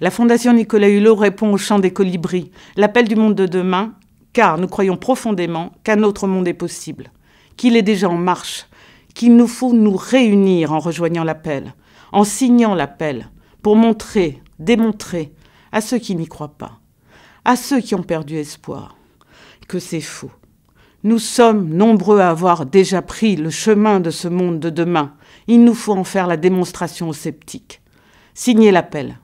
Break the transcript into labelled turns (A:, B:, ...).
A: La Fondation Nicolas Hulot répond au chant des colibris, l'appel du monde de demain, car nous croyons profondément qu'un autre monde est possible, qu'il est déjà en marche, qu'il nous faut nous réunir en rejoignant l'appel, en signant l'appel, pour montrer, démontrer à ceux qui n'y croient pas, à ceux qui ont perdu espoir, que c'est faux. Nous sommes nombreux à avoir déjà pris le chemin de ce monde de demain. Il nous faut en faire la démonstration aux sceptiques. Signez l'appel.